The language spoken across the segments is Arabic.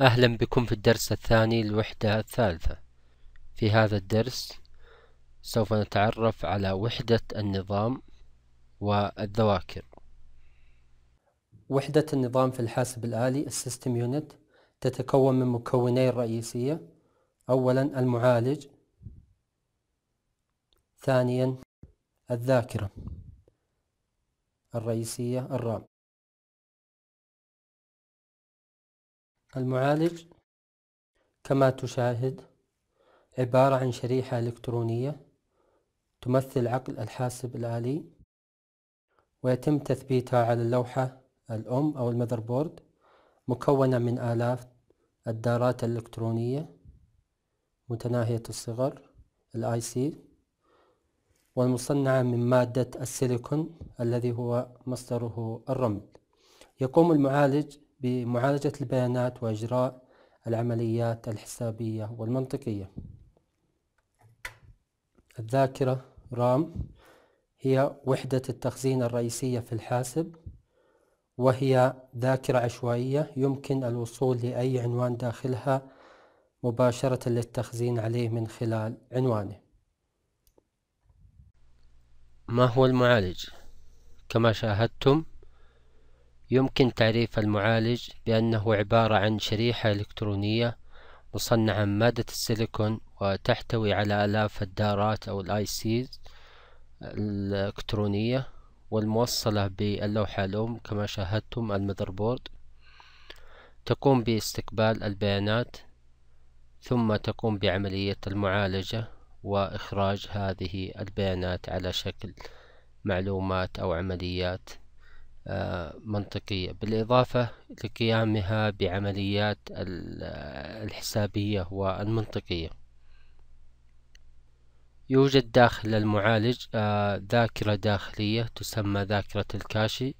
أهلا بكم في الدرس الثاني الوحدة الثالثة في هذا الدرس سوف نتعرف على وحدة النظام والذواكر وحدة النظام في الحاسب الآلي السيستم يونت تتكون من مكونين رئيسية أولا المعالج ثانيا الذاكرة الرئيسية الرام المعالج كما تشاهد عبارة عن شريحة إلكترونية تمثل عقل الحاسب الآلي ويتم تثبيتها على اللوحة الأم أو المذر بورد مكونة من آلاف الدارات الإلكترونية متناهية الصغر الاي سي والمصنعة من مادة السيليكون الذي هو مصدره الرمل يقوم المعالج بمعالجة البيانات وإجراء العمليات الحسابية والمنطقية الذاكرة رام هي وحدة التخزين الرئيسية في الحاسب وهي ذاكرة عشوائية يمكن الوصول لأي عنوان داخلها مباشرة للتخزين عليه من خلال عنوانه ما هو المعالج؟ كما شاهدتم يمكن تعريف المعالج بأنه عبارة عن شريحة إلكترونية مصنعة من مادة السيليكون وتحتوي على آلاف الدارات أو الآي سيز الإلكترونية والموصلة باللوحة الأم كما شاهدتم المذر بورد تقوم باستقبال البيانات ثم تقوم بعملية المعالجة وإخراج هذه البيانات على شكل معلومات أو عمليات آه، منطقية بالإضافة لقيامها بعمليات الحسابية والمنطقية يوجد داخل المعالج آه، ذاكرة داخلية تسمى ذاكرة الكاشي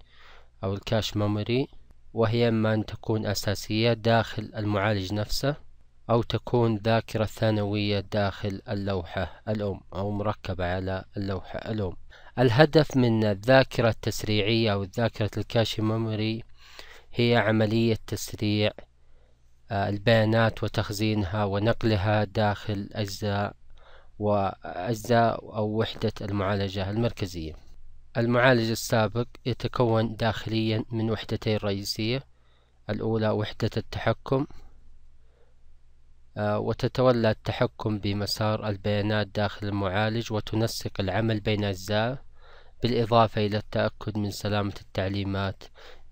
أو الكاش ميموري وهي إما أن تكون أساسية داخل المعالج نفسه أو تكون ذاكرة ثانوية داخل اللوحة الأم أو مركبة على اللوحة الأم الهدف من الذاكرة التسريعية أو ذاكرة الكاش ميموري هي عملية تسريع آه، البيانات وتخزينها ونقلها داخل أجزاء وأجزاء أو وحدة المعالجة المركزية المعالج السابق يتكون داخليا من وحدتين رئيسية الأولى وحدة التحكم آه، وتتولى التحكم بمسار البيانات داخل المعالج وتنسق العمل بين أجزائه بالإضافة إلى التأكد من سلامة التعليمات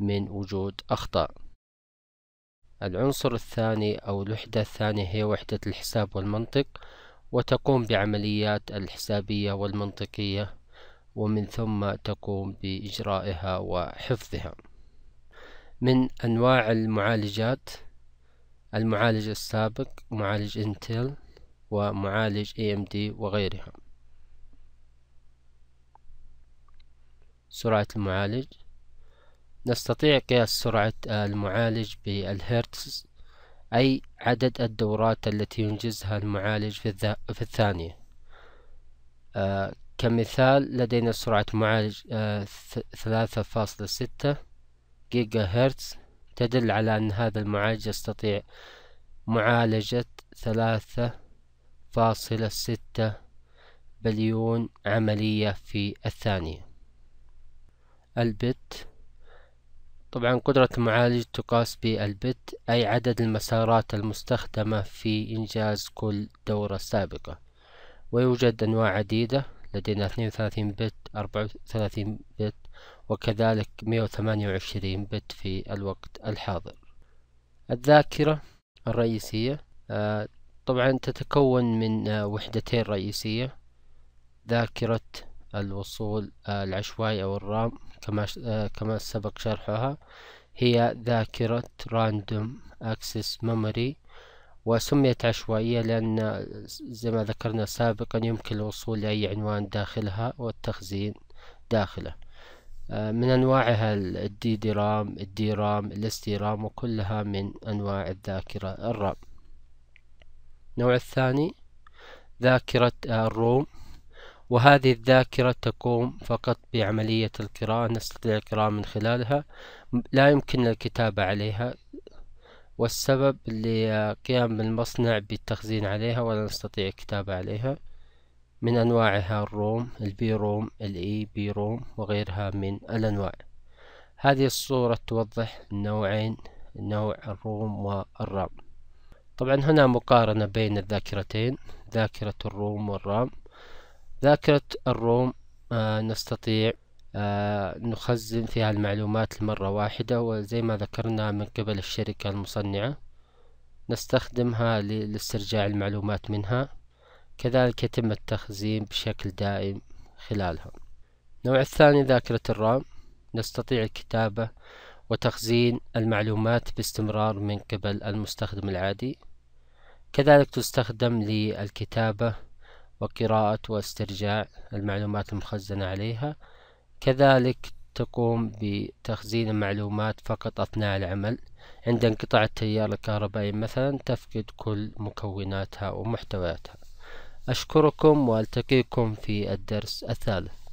من وجود أخطاء العنصر الثاني أو الوحدة الثانية هي وحدة الحساب والمنطق وتقوم بعمليات الحسابية والمنطقية ومن ثم تقوم بإجرائها وحفظها من أنواع المعالجات المعالج السابق معالج انتل ومعالج AMD وغيرها سرعة المعالج نستطيع قياس سرعة المعالج بالهرتز أي عدد الدورات التي ينجزها المعالج في, في الثانية آه كمثال لدينا سرعة معالج آه، ثلاثة فاصلة ستة جيجا هرتز تدل على أن هذا المعالج يستطيع معالجة ثلاثة فاصلة ستة بليون عملية في الثانية البت طبعا قدرة المعالج تقاس بالبت أي عدد المسارات المستخدمة في إنجاز كل دورة سابقة ويوجد أنواع عديدة لدينا 32 بت 34 بت وكذلك 128 بت في الوقت الحاضر الذاكرة الرئيسية آه، طبعا تتكون من آه، وحدتين رئيسية ذاكرة الوصول آه، العشوائي أو الرام كما آه، كما سبق شرحها هي ذاكرة راندوم أكسس ميموري وسميت عشوائية لأن زي ما ذكرنا سابقا يمكن الوصول لأي عنوان داخلها والتخزين داخله آه، من أنواعها الدي دي رام الدي رام الاس دي رام وكلها من أنواع الذاكرة الرام النوع الثاني ذاكرة الروم وهذه الذاكرة تقوم فقط بعملية القراءة نستطيع القراءة من خلالها لا يمكننا الكتابة عليها والسبب لقيام المصنع بالتخزين عليها ولا نستطيع الكتابة عليها من أنواعها الروم البي روم الإي بي روم وغيرها من الأنواع هذه الصورة توضح نوعين نوع الروم والرام طبعا هنا مقارنة بين الذاكرتين ذاكرة الروم والرام ذاكرة الروم آه نستطيع آه نخزن فيها المعلومات لمرة واحدة وزي ما ذكرنا من قبل الشركة المصنعة نستخدمها لاسترجاع المعلومات منها كذلك يتم التخزين بشكل دائم خلالها النوع الثاني ذاكرة الرام نستطيع الكتابة وتخزين المعلومات باستمرار من قبل المستخدم العادي كذلك تستخدم للكتابة وقراءة واسترجاع المعلومات المخزنة عليها كذلك تقوم بتخزين المعلومات فقط أثناء العمل عند انقطاع التيار الكهربائي مثلا تفقد كل مكوناتها ومحتوياتها أشكركم وألتقيكم في الدرس الثالث